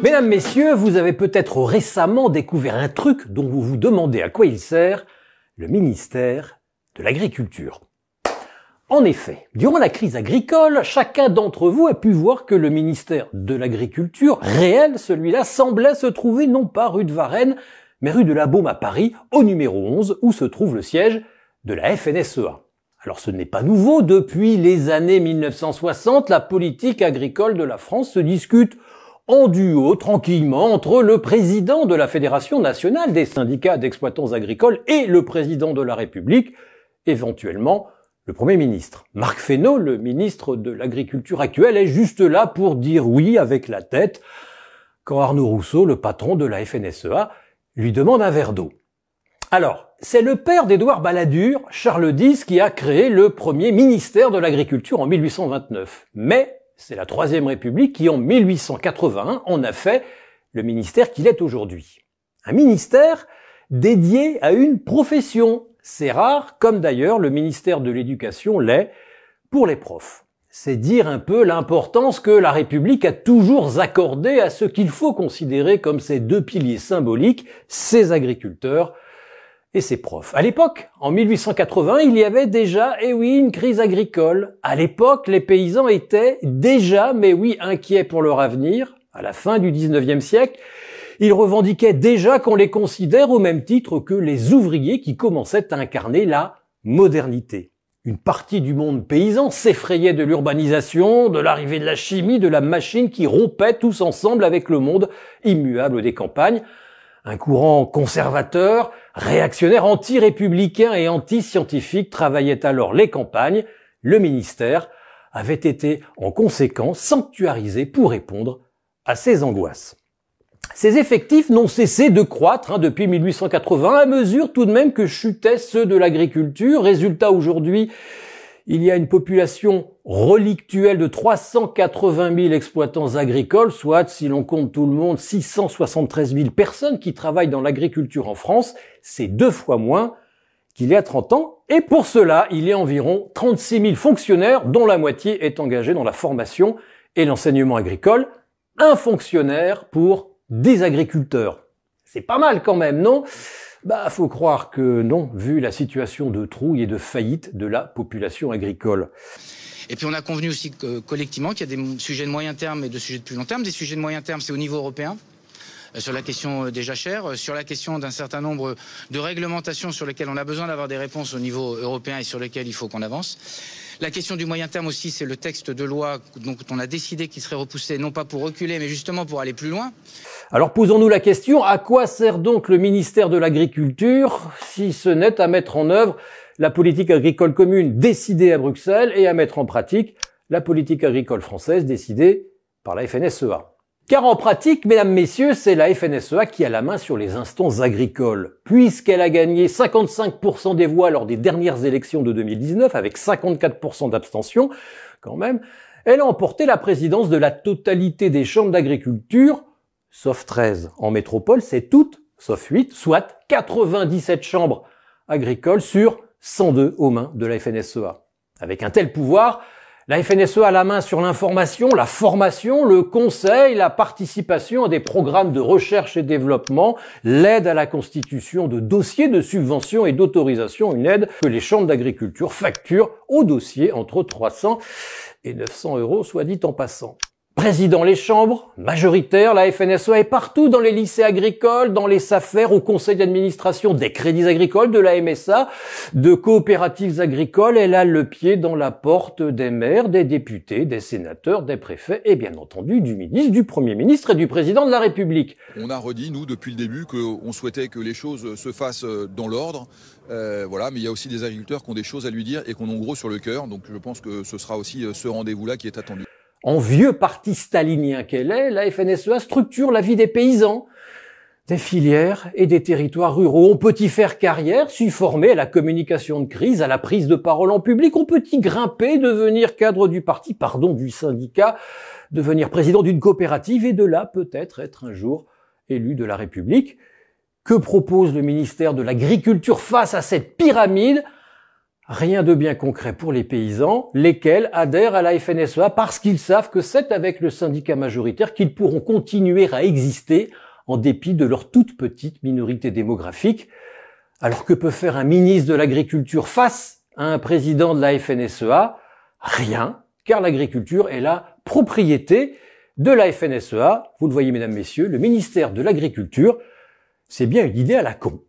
Mesdames, Messieurs, vous avez peut-être récemment découvert un truc dont vous vous demandez à quoi il sert, le ministère de l'Agriculture. En effet, durant la crise agricole, chacun d'entre vous a pu voir que le ministère de l'Agriculture, réel celui-là, semblait se trouver non pas rue de Varennes, mais rue de la Baume à Paris, au numéro 11, où se trouve le siège de la FNSEA. Alors ce n'est pas nouveau, depuis les années 1960, la politique agricole de la France se discute en duo, tranquillement, entre le président de la Fédération nationale des syndicats d'exploitants agricoles et le président de la République, éventuellement le Premier ministre. Marc Fesneau, le ministre de l'Agriculture actuel, est juste là pour dire oui avec la tête, quand Arnaud Rousseau, le patron de la FNSEA, lui demande un verre d'eau. Alors, c'est le père d'Édouard Balladur, Charles X, qui a créé le premier ministère de l'Agriculture en 1829. Mais c'est la Troisième République qui, en 1881, en a fait le ministère qu'il est aujourd'hui. Un ministère dédié à une profession. C'est rare, comme d'ailleurs le ministère de l'Éducation l'est pour les profs. C'est dire un peu l'importance que la République a toujours accordée à ce qu'il faut considérer comme ses deux piliers symboliques, ses agriculteurs et ses profs. À l'époque, en 1880, il y avait déjà, eh oui, une crise agricole. À l'époque, les paysans étaient déjà, mais oui, inquiets pour leur avenir. À la fin du 19e siècle, ils revendiquaient déjà qu'on les considère au même titre que les ouvriers qui commençaient à incarner la modernité. Une partie du monde paysan s'effrayait de l'urbanisation, de l'arrivée de la chimie, de la machine qui rompait tous ensemble avec le monde immuable des campagnes un courant conservateur, réactionnaire, anti-républicain et anti-scientifique travaillait alors les campagnes, le ministère avait été en conséquence sanctuarisé pour répondre à ces angoisses. Ces effectifs n'ont cessé de croître hein, depuis 1880 à mesure tout de même que chutaient ceux de l'agriculture. Résultat aujourd'hui, il y a une population relictuelle de 380 000 exploitants agricoles, soit, si l'on compte tout le monde, 673 000 personnes qui travaillent dans l'agriculture en France. C'est deux fois moins qu'il y a 30 ans. Et pour cela, il y a environ 36 000 fonctionnaires, dont la moitié est engagée dans la formation et l'enseignement agricole. Un fonctionnaire pour des agriculteurs. C'est pas mal quand même, non? Bah, faut croire que non, vu la situation de trouille et de faillite de la population agricole. Et puis on a convenu aussi euh, collectivement qu'il y a des sujets de moyen terme et de sujets de plus long terme. Des sujets de moyen terme, c'est au niveau européen euh, sur la question euh, des jachères, sur la question d'un certain nombre de réglementations sur lesquelles on a besoin d'avoir des réponses au niveau européen et sur lesquelles il faut qu'on avance. La question du moyen terme aussi, c'est le texte de loi dont on a décidé qu'il serait repoussé, non pas pour reculer, mais justement pour aller plus loin. Alors posons-nous la question, à quoi sert donc le ministère de l'Agriculture si ce n'est à mettre en œuvre la politique agricole commune décidée à Bruxelles et à mettre en pratique la politique agricole française décidée par la FNSEA car en pratique, mesdames, messieurs, c'est la FNSEA qui a la main sur les instances agricoles. Puisqu'elle a gagné 55% des voix lors des dernières élections de 2019, avec 54% d'abstention, quand même, elle a emporté la présidence de la totalité des chambres d'agriculture, sauf 13. En métropole, c'est toutes, sauf 8, soit 97 chambres agricoles sur 102 aux mains de la FNSEA. Avec un tel pouvoir, la FNSEA a la main sur l'information, la formation, le conseil, la participation à des programmes de recherche et développement, l'aide à la constitution de dossiers de subvention et d'autorisation, une aide que les chambres d'agriculture facturent au dossier entre 300 et 900 euros, soit dit en passant. Président les chambres, majoritaire, la FNSEA est partout dans les lycées agricoles, dans les affaires, au conseil d'administration des crédits agricoles, de la MSA, de coopératives agricoles. Elle a le pied dans la porte des maires, des députés, des sénateurs, des préfets et bien entendu du ministre, du Premier ministre et du Président de la République. On a redit, nous, depuis le début, qu'on souhaitait que les choses se fassent euh, dans l'ordre. Euh, voilà, mais il y a aussi des agriculteurs qui ont des choses à lui dire et qu'on en gros sur le cœur. Donc je pense que ce sera aussi euh, ce rendez-vous-là qui est attendu. En vieux parti stalinien qu'elle est, la FNSEA structure la vie des paysans, des filières et des territoires ruraux. On peut y faire carrière, s'y former à la communication de crise, à la prise de parole en public, on peut y grimper, devenir cadre du parti, pardon, du syndicat, devenir président d'une coopérative et de là peut-être être un jour élu de la République. Que propose le ministère de l'Agriculture face à cette pyramide Rien de bien concret pour les paysans, lesquels adhèrent à la FNSEA parce qu'ils savent que c'est avec le syndicat majoritaire qu'ils pourront continuer à exister en dépit de leur toute petite minorité démographique. Alors que peut faire un ministre de l'Agriculture face à un président de la FNSEA Rien, car l'agriculture est la propriété de la FNSEA. Vous le voyez, mesdames, messieurs, le ministère de l'Agriculture, c'est bien une idée à la con.